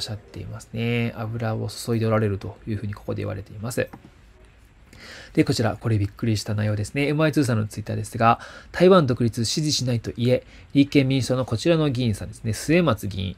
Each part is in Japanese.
っしゃっていますね。油を注いでおられるというふうにここで言われています。で、こちら、これびっくりした内容ですね。MI2 さんのツイッターですが、台湾独立支持しないと言え、立憲民主党のこちらの議員さんですね、末松議員。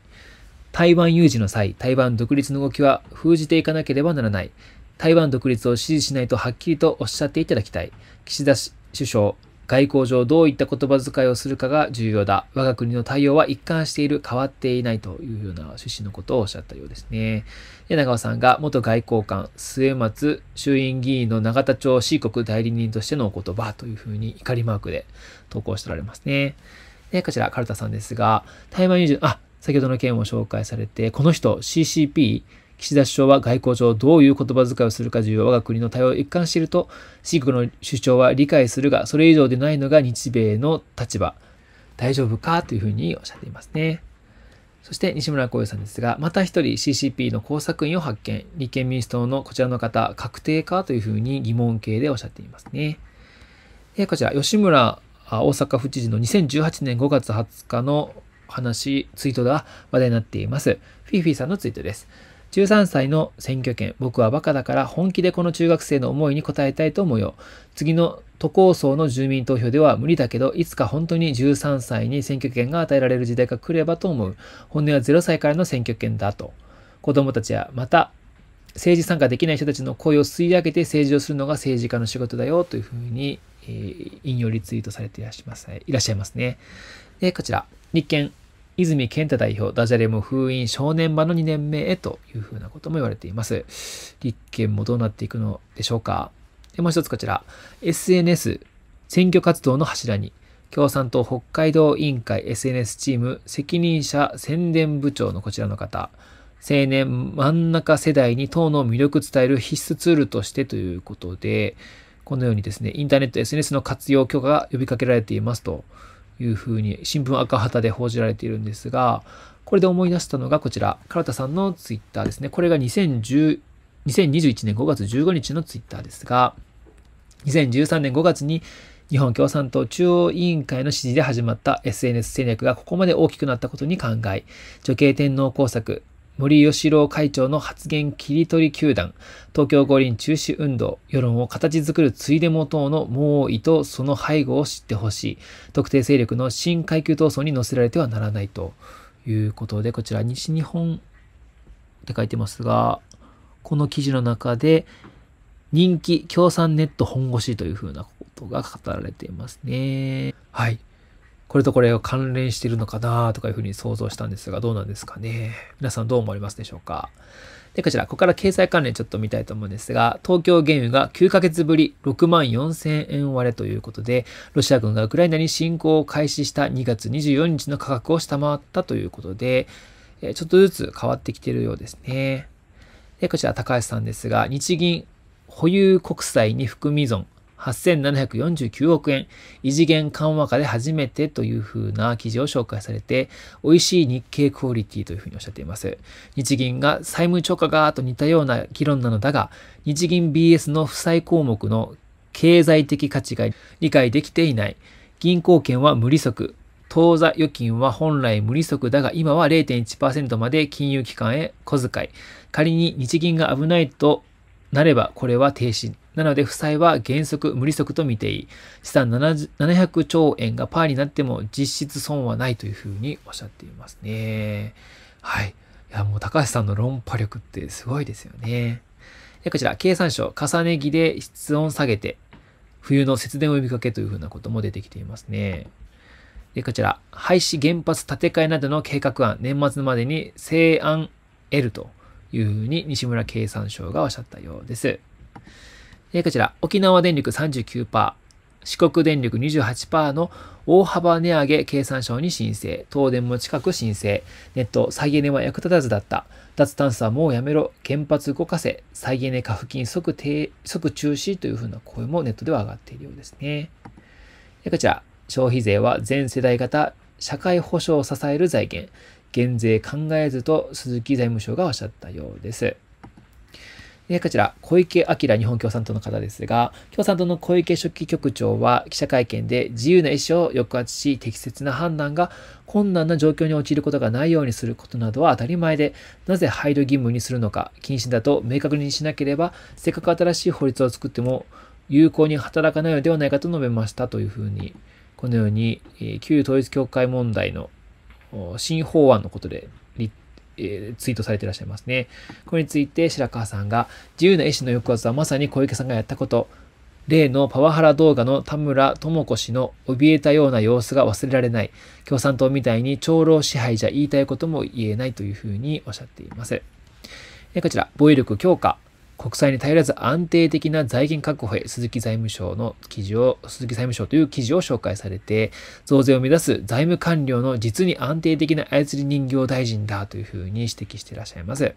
台湾有事の際、台湾独立の動きは封じていかなければならない。台湾独立を支持しないとはっきりとおっしゃっていただきたい。岸田首相、外交上どういった言葉遣いをするかが重要だ。我が国の対応は一貫している、変わっていないというような趣旨のことをおっしゃったようですね。柳川さんが元外交官、末松衆院議員の永田町 C 国代理人としてのお言葉というふうに怒りマークで投稿しておられますね。で、こちら、カルタさんですが、台湾友人、あ、先ほどの件を紹介されて、この人、CCP、岸田首相は外交上どうういい言葉遣をするか重我が国の対応を一貫していると、シークの首相は理解するが、それ以上でないのが日米の立場。大丈夫かというふうにおっしゃっていますね。そして西村光雄さんですが、また一人 CCP の工作員を発見。立憲民主党のこちらの方、確定かというふうに疑問形でおっしゃっていますね。で、こちら、吉村大阪府知事の2018年5月20日の話、ツイートが話題になっています。フィーフィーさんのツイートです。13歳の選挙権、僕はバカだから本気でこの中学生の思いに応えたいと思うよ。次の都構想の住民投票では無理だけど、いつか本当に13歳に選挙権が与えられる時代が来ればと思う。本音は0歳からの選挙権だと。子供たちや、また、政治参加できない人たちの声を吸い上げて政治をするのが政治家の仕事だよというふうに、えー、引用リツイートされていらっしゃいますね。で、こちら、立憲泉健太代表、ダジャレも封印正念場の2年目へというふうなことも言われています。立憲もどうなっていくのでしょうか。でもう一つこちら、SNS、選挙活動の柱に、共産党北海道委員会 SNS チーム責任者宣伝部長のこちらの方、青年真ん中世代に党の魅力伝える必須ツールとしてということで、このようにですね、インターネット SNS の活用許可が呼びかけられていますと。いうふうに新聞赤旗で報じられているんですが、これで思い出したのがこちら、唐田さんのツイッターですね。これが2010 2021年5月15日のツイッターですが、2013年5月に日本共産党中央委員会の指示で始まった SNS 戦略がここまで大きくなったことに考え、女系天皇工作、森喜朗会長の発言切り取り球団、東京五輪中止運動、世論を形作るついでも等の猛威とその背後を知ってほしい、特定勢力の新階級闘争に乗せられてはならないということで、こちら西日本って書いてますが、この記事の中で、人気共産ネット本腰というふうなことが語られていますね。はい。これとこれを関連しているのかなとかいうふうに想像したんですが、どうなんですかね。皆さんどう思われますでしょうか。で、こちら、ここから経済関連ちょっと見たいと思うんですが、東京原油が9ヶ月ぶり6万4000円割れということで、ロシア軍がウクライナに侵攻を開始した2月24日の価格を下回ったということで、ちょっとずつ変わってきているようですね。で、こちら、高橋さんですが、日銀保有国債に含み損8749億円、異次元緩和下で初めてというふうな記事を紹介されて、美味しい日経クオリティというふうにおっしゃっています。日銀が債務超過がと似たような議論なのだが、日銀 BS の負債項目の経済的価値が理解できていない。銀行券は無利息。当座預金は本来無利息だが、今は0.1%まで金融機関へ小遣い。仮に日銀が危ないとなれば、これは停止なので負債は原則無利息と見ていい。資産700兆円がパーになっても実質損はないというふうにおっしゃっていますね。はい。いや、もう高橋さんの論破力ってすごいですよね。でこちら、経産省、重ね着で室温下げて、冬の節電を呼びかけというふうなことも出てきていますね。で、こちら、廃止、原発建て替えなどの計画案、年末までに成案得るというふうに西村経産省がおっしゃったようです。えこちら、沖縄電力39%、四国電力28%の大幅値上げ経産省に申請、東電も近く申請、ネット、再エネは役立たずだった、脱炭素はもうやめろ、原発動かせ、再エネ化付近即即中止というふうな声もネットでは上がっているようですね。こちら、消費税は全世代型、社会保障を支える財源、減税考えずと鈴木財務省がおっしゃったようです。えこちら、小池晃日本共産党の方ですが、共産党の小池書記局長は記者会見で自由な意思を抑圧し、適切な判断が困難な状況に陥ることがないようにすることなどは当たり前で、なぜ配慮義務にするのか、禁止だと明確にしなければ、せっかく新しい法律を作っても有効に働かないのではないかと述べましたというふうに、このように、旧統一教会問題の新法案のことでえツイートされていらっしゃいますね。これについて白川さんが、自由な意師の抑圧はまさに小池さんがやったこと。例のパワハラ動画の田村智子氏の怯えたような様子が忘れられない。共産党みたいに長老支配じゃ言いたいことも言えないというふうにおっしゃっています。こちら、防衛力強化国債に頼らず安定的な財源確保へ鈴木財務省の記事を、鈴木財務省という記事を紹介されて、増税を目指す財務官僚の実に安定的な操り人形大臣だというふうに指摘していらっしゃいます。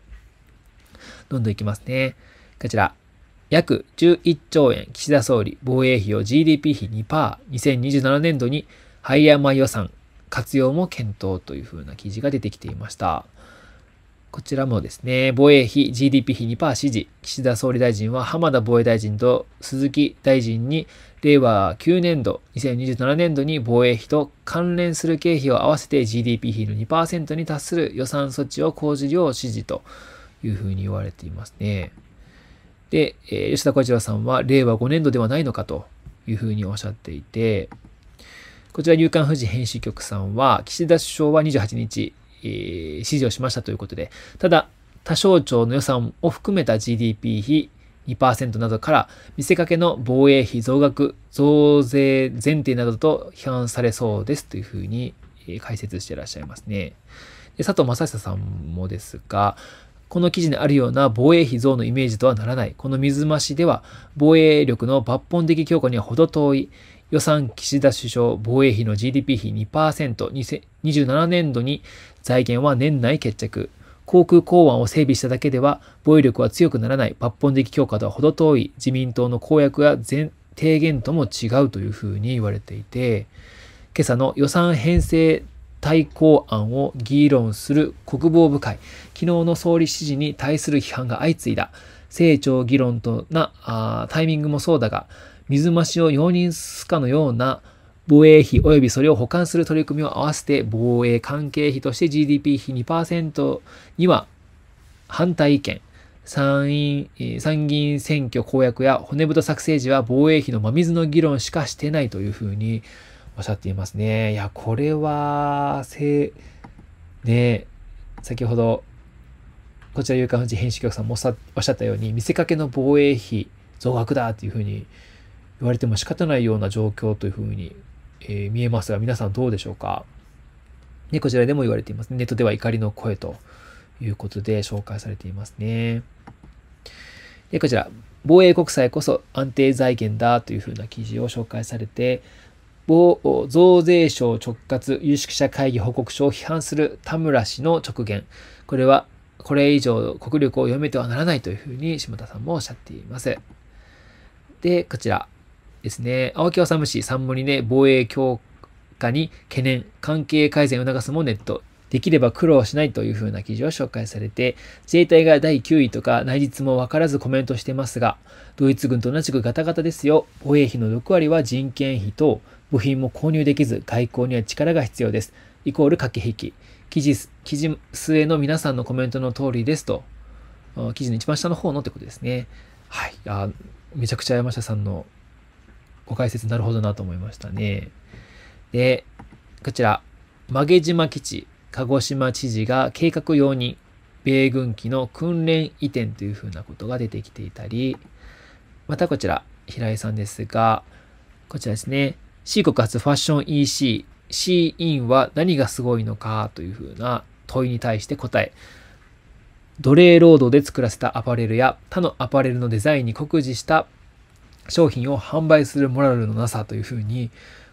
どんどんいきますね。こちら。約11兆円岸田総理防衛費を GDP 比 2%2027 年度にハイヤーマ予算活用も検討というふうな記事が出てきていました。こちらもですね、防衛費、GDP 比2%支持。岸田総理大臣は浜田防衛大臣と鈴木大臣に、令和9年度、2027年度に防衛費と関連する経費を合わせて GDP 比の2%に達する予算措置を講じるよう指示というふうに言われていますね。で、え吉田小一郎さんは、令和5年度ではないのかというふうにおっしゃっていて、こちら、夕刊富士編集局さんは、岸田首相は28日、指示をしましたということで、ただ、他省庁の予算を含めた GDP 比2%などから見せかけの防衛費増額、増税前提などと批判されそうですというふうに解説していらっしゃいますね。で佐藤正久さんもですが、この記事にあるような防衛費増のイメージとはならない。この水増しでは防衛力の抜本的強化には程遠い。予算岸田首相防衛費の GDP 比 2%27 年度に財源は年内決着航空港湾を整備しただけでは防衛力は強くならない抜本的強化とは程遠い自民党の公約や提言とも違うというふうに言われていて今朝の予算編成対抗案を議論する国防部会昨日の総理指示に対する批判が相次いだ成長議論となタイミングもそうだが水増しを容認すかのような防衛費及びそれを補完する取り組みを合わせて防衛関係費として GDP 比2%には反対意見。参院、参議院選挙公約や骨太作成時は防衛費の真水の議論しかしてないというふうにおっしゃっていますね。いや、これは、せ、ね、先ほど、こちら有価富士編集局さんもおっしゃったように、見せかけの防衛費増額だというふうに言われても仕方ないような状況というふうに、えー、見えますが、皆さんどうでしょうか。ね、こちらでも言われています。ネットでは怒りの声ということで紹介されていますね。で、こちら、防衛国債こそ安定財源だというふうな記事を紹介されて、増税省直轄有識者会議報告書を批判する田村氏の直言。これは、これ以上国力を読めてはならないというふうに島田さんもおっしゃっています。で、こちら、ですね。青木治氏、三森ネ防衛強化に懸念、関係改善を促すもネット。できれば苦労しないというふうな記事を紹介されて、自衛隊が第9位とか内実もわからずコメントしてますが、ドイツ軍と同じくガタガタですよ。防衛費の6割は人件費と部品も購入できず、外交には力が必要です。イコール駆け引き。記事、記事末の皆さんのコメントの通りですと、記事の一番下の方のってことですね。はい。あめちゃくちゃ山下さんのご解説なるほどなと思いましたね。で、こちら、曲げ島基地、鹿児島知事が計画用に米軍機の訓練移転というふうなことが出てきていたり、またこちら、平井さんですが、こちらですね、C 国発ファッション EC、C インは何がすごいのかというふうな問いに対して答え、奴隷労働で作らせたアパレルや他のアパレルのデザインに酷似した商品を販売するモラルのなさというふうに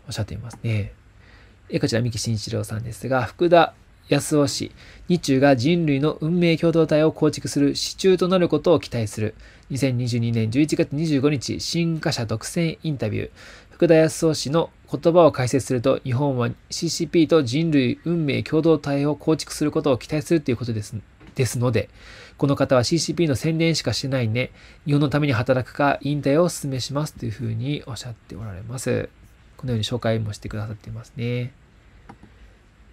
おっしゃっていますね。えこちら、三木慎一郎さんですが、福田康夫氏、日中が人類の運命共同体を構築する支柱となることを期待する。2022年11月25日、新華社独占インタビュー。福田康夫氏の言葉を解説すると、日本は CCP と人類運命共同体を構築することを期待するということですですので、この方は CCP の宣伝しかしてないね。日本のために働くか引退をお勧めしますというふうにおっしゃっておられます。このように紹介もしてくださっていますね。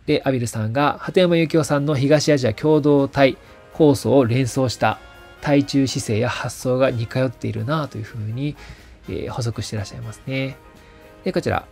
で、アビルさんが、鳩山幸夫さんの東アジア共同体構想を連想した対中姿勢や発想が似通っているなというふうに、え補足していらっしゃいますね。で、こちら、